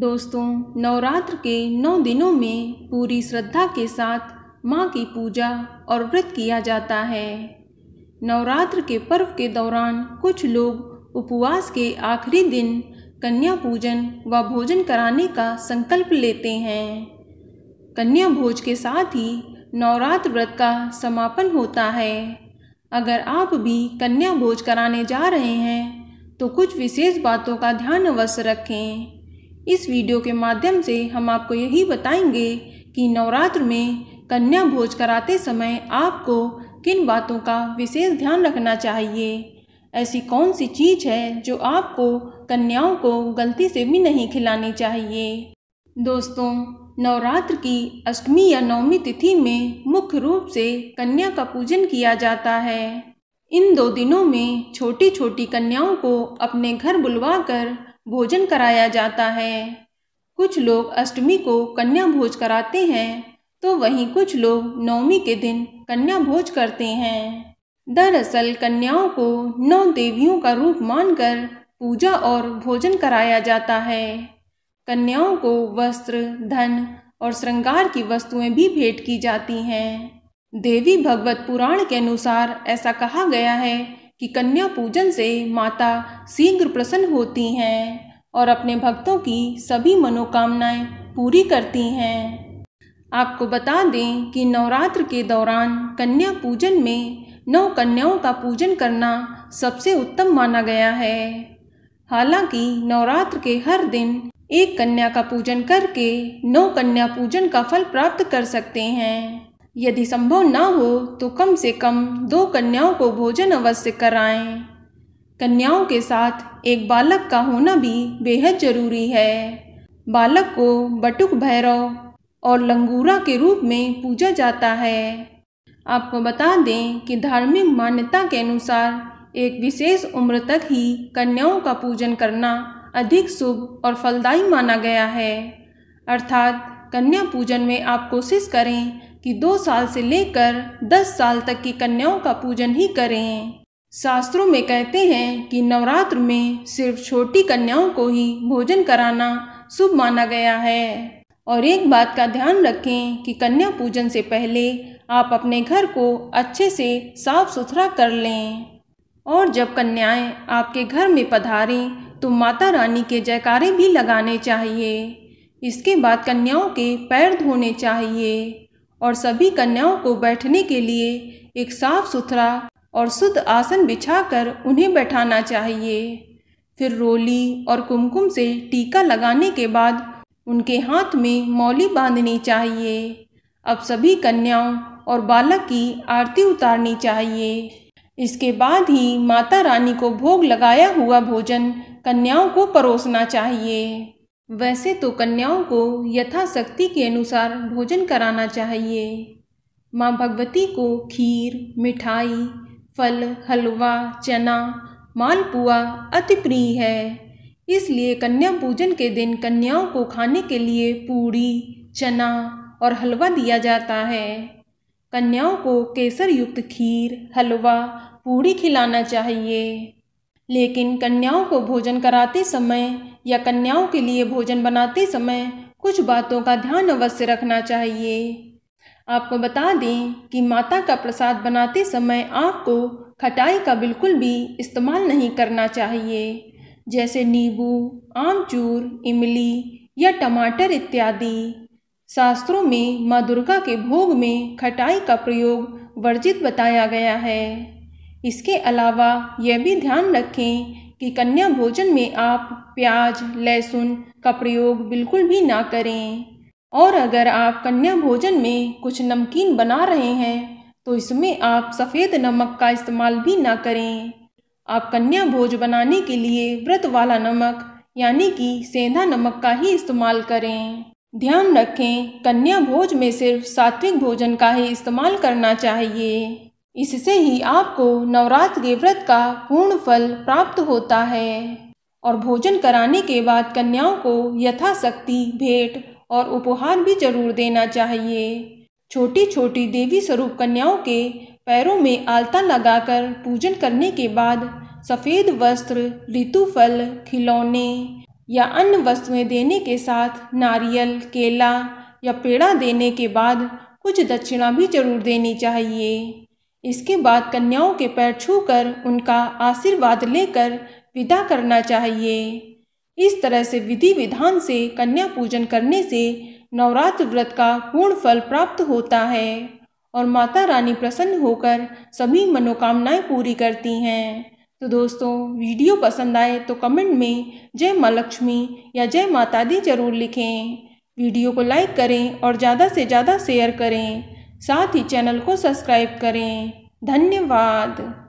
दोस्तों नवरात्र के नौ दिनों में पूरी श्रद्धा के साथ माँ की पूजा और व्रत किया जाता है नवरात्र के पर्व के दौरान कुछ लोग उपवास के आखिरी दिन कन्या पूजन व भोजन कराने का संकल्प लेते हैं कन्या भोज के साथ ही नवरात्र व्रत का समापन होता है अगर आप भी कन्या भोज कराने जा रहे हैं तो कुछ विशेष बातों का ध्यान अवश्य रखें इस वीडियो के माध्यम से हम आपको यही बताएंगे कि नवरात्र में कन्या भोज कराते समय आपको किन बातों का विशेष ध्यान रखना चाहिए ऐसी कौन सी चीज़ है जो आपको कन्याओं को गलती से भी नहीं खिलानी चाहिए दोस्तों नवरात्र की अष्टमी या नवमी तिथि में मुख्य रूप से कन्या का पूजन किया जाता है इन दो दिनों में छोटी छोटी कन्याओं को अपने घर बुलवा कर भोजन कराया जाता है कुछ लोग अष्टमी को कन्या भोज कराते हैं तो वहीं कुछ लोग नवमी के दिन कन्या भोज करते हैं दरअसल कन्याओं को नौ देवियों का रूप मानकर पूजा और भोजन कराया जाता है कन्याओं को वस्त्र धन और श्रृंगार की वस्तुएं भी भेंट की जाती हैं देवी भगवत पुराण के अनुसार ऐसा कहा गया है कि कन्या पूजन से माता शीघ्र प्रसन्न होती हैं और अपने भक्तों की सभी मनोकामनाएं पूरी करती हैं आपको बता दें कि नवरात्र के दौरान कन्या पूजन में नौ कन्याओं का पूजन करना सबसे उत्तम माना गया है हालांकि नवरात्र के हर दिन एक कन्या का पूजन करके नौ कन्या पूजन का फल प्राप्त कर सकते हैं यदि संभव न हो तो कम से कम दो कन्याओं को भोजन अवश्य कराएं। कन्याओं के साथ एक बालक का होना भी बेहद जरूरी है बालक को बटुक भैरव और लंगूरा के रूप में पूजा जाता है आपको बता दें कि धार्मिक मान्यता के अनुसार एक विशेष उम्र तक ही कन्याओं का पूजन करना अधिक शुभ और फलदायी माना गया है अर्थात कन्या पूजन में आप कोशिश करें कि दो साल से लेकर दस साल तक की कन्याओं का पूजन ही करें शास्त्रों में कहते हैं कि नवरात्र में सिर्फ छोटी कन्याओं को ही भोजन कराना शुभ माना गया है और एक बात का ध्यान रखें कि कन्या पूजन से पहले आप अपने घर को अच्छे से साफ सुथरा कर लें और जब कन्याएं आपके घर में पधारें तो माता रानी के जयकारे भी लगाने चाहिए इसके बाद कन्याओं के पैर धोने चाहिए और सभी कन्याओं को बैठने के लिए एक साफ सुथरा और शुद्ध आसन बिछाकर उन्हें बैठाना चाहिए फिर रोली और कुमकुम से टीका लगाने के बाद उनके हाथ में मौली बांधनी चाहिए अब सभी कन्याओं और बालक की आरती उतारनी चाहिए इसके बाद ही माता रानी को भोग लगाया हुआ भोजन कन्याओं को परोसना चाहिए वैसे तो कन्याओं को यथाशक्ति के अनुसार भोजन कराना चाहिए माँ भगवती को खीर मिठाई फल हलवा चना मालपुआ अति प्रिय है इसलिए कन्या पूजन के दिन कन्याओं को खाने के लिए पूड़ी चना और हलवा दिया जाता है कन्याओं को केसर युक्त खीर हलवा पूड़ी खिलाना चाहिए लेकिन कन्याओं को भोजन कराते समय या कन्याओं के लिए भोजन बनाते समय कुछ बातों का ध्यान अवश्य रखना चाहिए आपको बता दें कि माता का प्रसाद बनाते समय आपको खटाई का बिल्कुल भी इस्तेमाल नहीं करना चाहिए जैसे नींबू आमचूर इमली या टमाटर इत्यादि शास्त्रों में माँ दुर्गा के भोग में खटाई का प्रयोग वर्जित बताया गया है इसके अलावा यह भी ध्यान रखें कि कन्या भोजन में आप प्याज लहसुन का प्रयोग बिल्कुल भी ना करें और अगर आप कन्या भोजन में कुछ नमकीन बना रहे हैं तो इसमें आप सफ़ेद नमक का इस्तेमाल भी ना करें आप कन्या भोज बनाने के लिए व्रत वाला नमक यानी कि सेंधा नमक का ही इस्तेमाल करें ध्यान रखें कन्या भोज में सिर्फ सात्विक भोजन का ही इस्तेमाल करना चाहिए इससे ही आपको नवरात्र व्रत का पूर्ण फल प्राप्त होता है और भोजन कराने के बाद कन्याओं को यथाशक्ति भेंट और उपहार भी जरूर देना चाहिए छोटी छोटी देवी स्वरूप कन्याओं के पैरों में आलता लगाकर पूजन करने के बाद सफ़ेद वस्त्र ऋतुफल खिलौने या अन्य वस्तुएं देने के साथ नारियल केला या पेड़ा देने के बाद कुछ दक्षिणा भी जरूर देनी चाहिए इसके बाद कन्याओं के पैर छूकर उनका आशीर्वाद लेकर विदा करना चाहिए इस तरह से विधि विधान से कन्या पूजन करने से नवरात्र व्रत का पूर्ण फल प्राप्त होता है और माता रानी प्रसन्न होकर सभी मनोकामनाएं पूरी करती हैं तो दोस्तों वीडियो पसंद आए तो कमेंट में जय माँ लक्ष्मी या जय माता दी जरूर लिखें वीडियो को लाइक करें और ज़्यादा से ज़्यादा शेयर करें साथ ही चैनल को सब्सक्राइब करें धन्यवाद